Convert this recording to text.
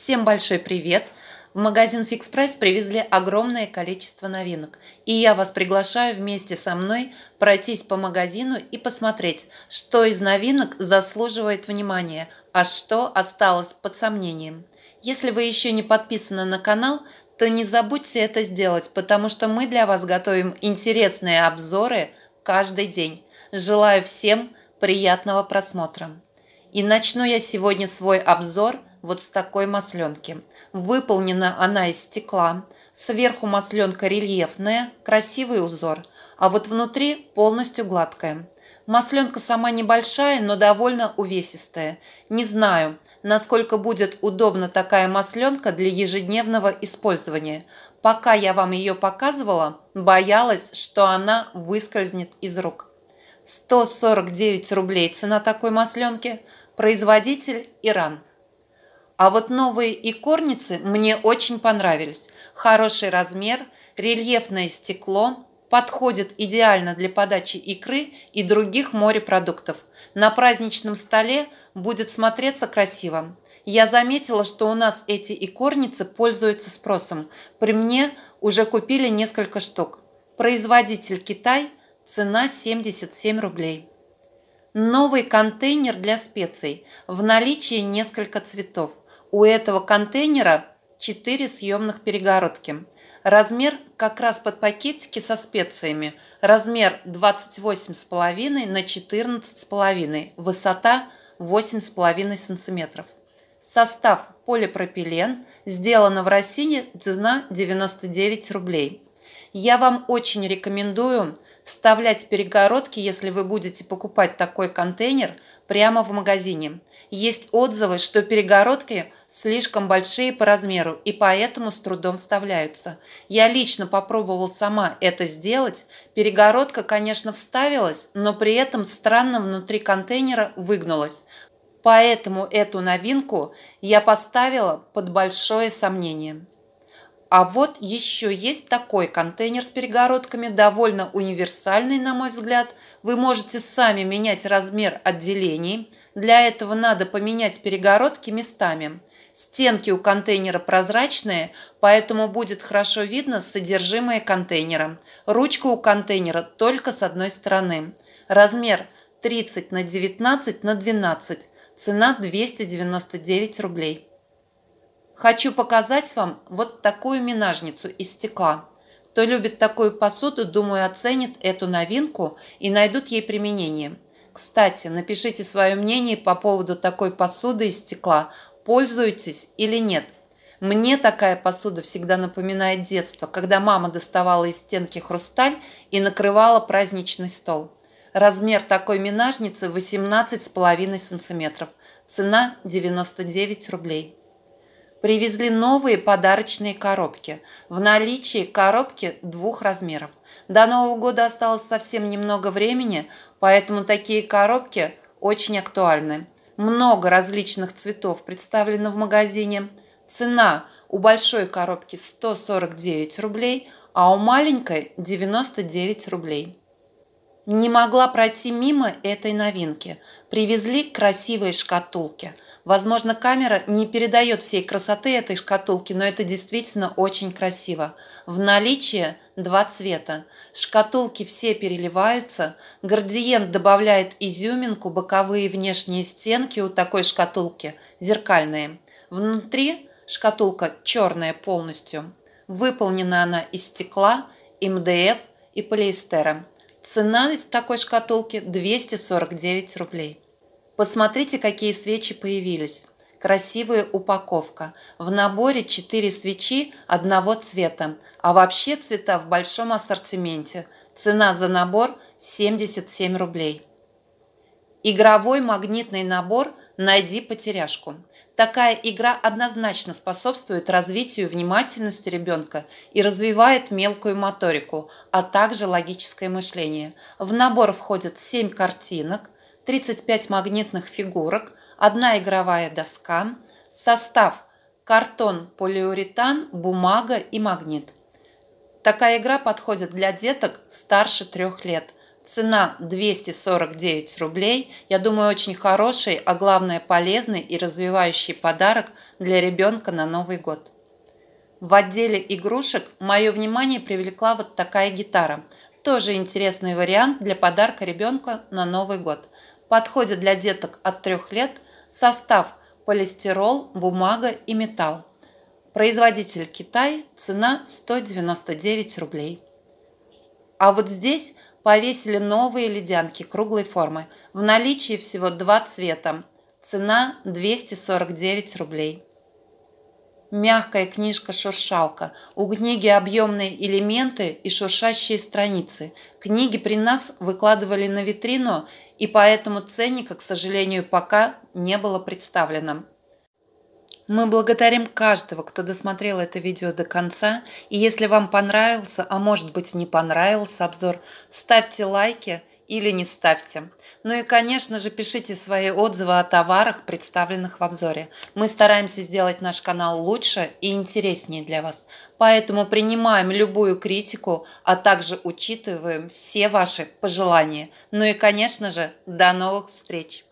Всем большой привет! В магазин Fix Price привезли огромное количество новинок, и я вас приглашаю вместе со мной пройтись по магазину и посмотреть, что из новинок заслуживает внимания, а что осталось под сомнением. Если вы еще не подписаны на канал, то не забудьте это сделать, потому что мы для вас готовим интересные обзоры каждый день. Желаю всем приятного просмотра! И начну я сегодня свой обзор – вот с такой масленки. Выполнена она из стекла. Сверху масленка рельефная, красивый узор, а вот внутри полностью гладкая. Масленка сама небольшая, но довольно увесистая. Не знаю, насколько будет удобна такая масленка для ежедневного использования. Пока я вам ее показывала, боялась, что она выскользнет из рук. 149 рублей цена такой масленки. Производитель Иран. А вот новые икорницы мне очень понравились. Хороший размер, рельефное стекло, подходит идеально для подачи икры и других морепродуктов. На праздничном столе будет смотреться красиво. Я заметила, что у нас эти икорницы пользуются спросом. При мне уже купили несколько штук. Производитель Китай, цена 77 рублей. Новый контейнер для специй. В наличии несколько цветов. У этого контейнера 4 съемных перегородки. Размер как раз под пакетики со специями. Размер 28,5 на 14,5. Высота 8,5 см. Состав полипропилен. Сделано в России. Цена 99 рублей. Я вам очень рекомендую вставлять перегородки, если вы будете покупать такой контейнер прямо в магазине. Есть отзывы, что перегородки слишком большие по размеру и поэтому с трудом вставляются. Я лично попробовал сама это сделать. Перегородка, конечно, вставилась, но при этом странно внутри контейнера выгнулась. Поэтому эту новинку я поставила под большое сомнение. А вот еще есть такой контейнер с перегородками, довольно универсальный, на мой взгляд. Вы можете сами менять размер отделений. Для этого надо поменять перегородки местами. Стенки у контейнера прозрачные, поэтому будет хорошо видно содержимое контейнера. Ручка у контейнера только с одной стороны. Размер 30 на 19 на 12. Цена 299 рублей. Хочу показать вам вот такую минажницу из стекла. Кто любит такую посуду, думаю, оценит эту новинку и найдут ей применение. Кстати, напишите свое мнение по поводу такой посуды из стекла. Пользуетесь или нет? Мне такая посуда всегда напоминает детство, когда мама доставала из стенки хрусталь и накрывала праздничный стол. Размер такой минажницы 18,5 см. Цена 99 рублей. Привезли новые подарочные коробки. В наличии коробки двух размеров. До Нового года осталось совсем немного времени, поэтому такие коробки очень актуальны. Много различных цветов представлено в магазине. Цена у большой коробки 149 рублей, а у маленькой 99 рублей. Не могла пройти мимо этой новинки. Привезли красивые шкатулки. Возможно, камера не передает всей красоты этой шкатулки, но это действительно очень красиво. В наличии два цвета. Шкатулки все переливаются. Градиент добавляет изюминку, боковые внешние стенки у такой шкатулки зеркальные. Внутри шкатулка черная полностью. Выполнена она из стекла, МДФ и полиэстера. Цена из такой шкатулки 249 рублей. Посмотрите, какие свечи появились. Красивая упаковка. В наборе 4 свечи одного цвета, а вообще цвета в большом ассортименте. Цена за набор 77 рублей. Игровой магнитный набор «Найди потеряшку». Такая игра однозначно способствует развитию внимательности ребенка и развивает мелкую моторику, а также логическое мышление. В набор входят 7 картинок, 35 магнитных фигурок, одна игровая доска, состав картон, полиуретан, бумага и магнит. Такая игра подходит для деток старше трех лет – Цена 249 рублей. Я думаю, очень хороший, а главное полезный и развивающий подарок для ребенка на Новый год. В отделе игрушек мое внимание привлекла вот такая гитара. Тоже интересный вариант для подарка ребенка на Новый год. Подходит для деток от 3 лет. Состав – полистирол, бумага и металл. Производитель Китай, цена 199 рублей. А вот здесь – повесили новые ледянки круглой формы. В наличии всего два цвета. Цена 249 рублей. Мягкая книжка-шуршалка. У книги объемные элементы и шуршащие страницы. Книги при нас выкладывали на витрину, и поэтому ценника, к сожалению, пока не было представлено. Мы благодарим каждого, кто досмотрел это видео до конца. И если вам понравился, а может быть не понравился обзор, ставьте лайки или не ставьте. Ну и, конечно же, пишите свои отзывы о товарах, представленных в обзоре. Мы стараемся сделать наш канал лучше и интереснее для вас. Поэтому принимаем любую критику, а также учитываем все ваши пожелания. Ну и, конечно же, до новых встреч!